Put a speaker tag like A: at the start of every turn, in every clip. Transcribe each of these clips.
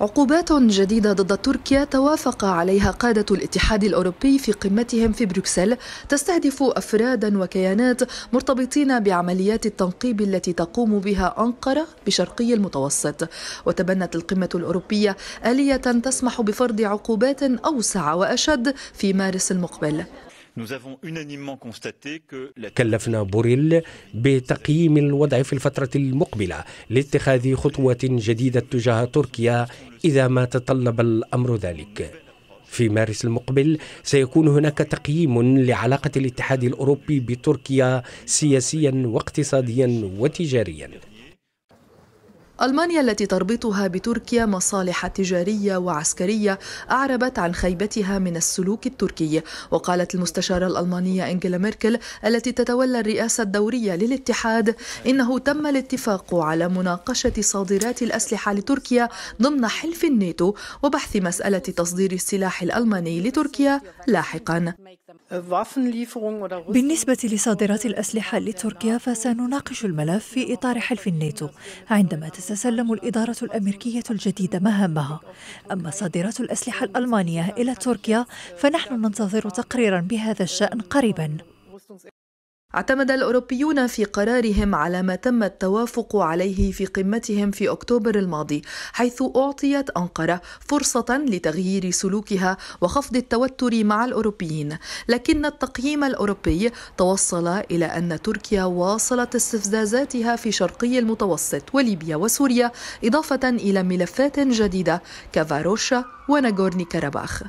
A: عقوبات جديدة ضد تركيا توافق عليها قادة الاتحاد الأوروبي في قمتهم في بروكسل تستهدف أفرادا وكيانات مرتبطين بعمليات التنقيب التي تقوم بها أنقرة بشرقي المتوسط وتبنت القمة الأوروبية آلية تسمح بفرض عقوبات أوسع وأشد في مارس المقبل
B: كلفنا بوريل بتقييم الوضع في الفترة المقبلة لاتخاذ خطوة جديدة تجاه تركيا إذا ما تطلب الأمر ذلك في مارس المقبل سيكون هناك تقييم لعلاقة الاتحاد الأوروبي بتركيا سياسيا واقتصاديا وتجاريا
A: ألمانيا التي تربطها بتركيا مصالح تجارية وعسكرية أعربت عن خيبتها من السلوك التركي وقالت المستشارة الألمانية إنجيلا ميركل التي تتولى الرئاسة الدورية للاتحاد إنه تم الاتفاق على مناقشة صادرات الأسلحة لتركيا ضمن حلف الناتو وبحث مسألة تصدير السلاح الألماني لتركيا لاحقا بالنسبة لصادرات الأسلحة لتركيا فسنناقش الملف في إطار حلف الناتو عندما تتسلم الإدارة الأمريكية الجديدة مهامها أما صادرات الأسلحة الألمانية إلى تركيا فنحن ننتظر تقريرا بهذا الشأن قريبا اعتمد الأوروبيون في قرارهم على ما تم التوافق عليه في قمتهم في أكتوبر الماضي حيث أعطيت أنقرة فرصة لتغيير سلوكها وخفض التوتر مع الأوروبيين لكن التقييم الأوروبي توصل إلى أن تركيا واصلت استفزازاتها في شرقي المتوسط وليبيا وسوريا إضافة إلى ملفات جديدة كفاروشا وناغورني كارباخ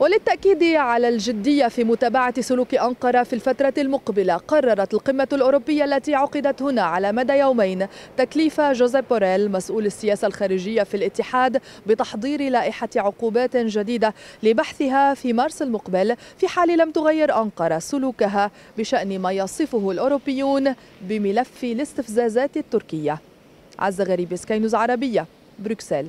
A: وللتأكيد على الجدية في متابعة سلوك أنقرة في الفترة المقبلة قررت القمة الأوروبية التي عقدت هنا على مدى يومين تكليف جوزيف بوريل مسؤول السياسة الخارجية في الاتحاد بتحضير لائحة عقوبات جديدة لبحثها في مارس المقبل في حال لم تغير أنقرة سلوكها بشأن ما يصفه الأوروبيون بملف الاستفزازات التركية عز غريب سكاي عربية بروكسل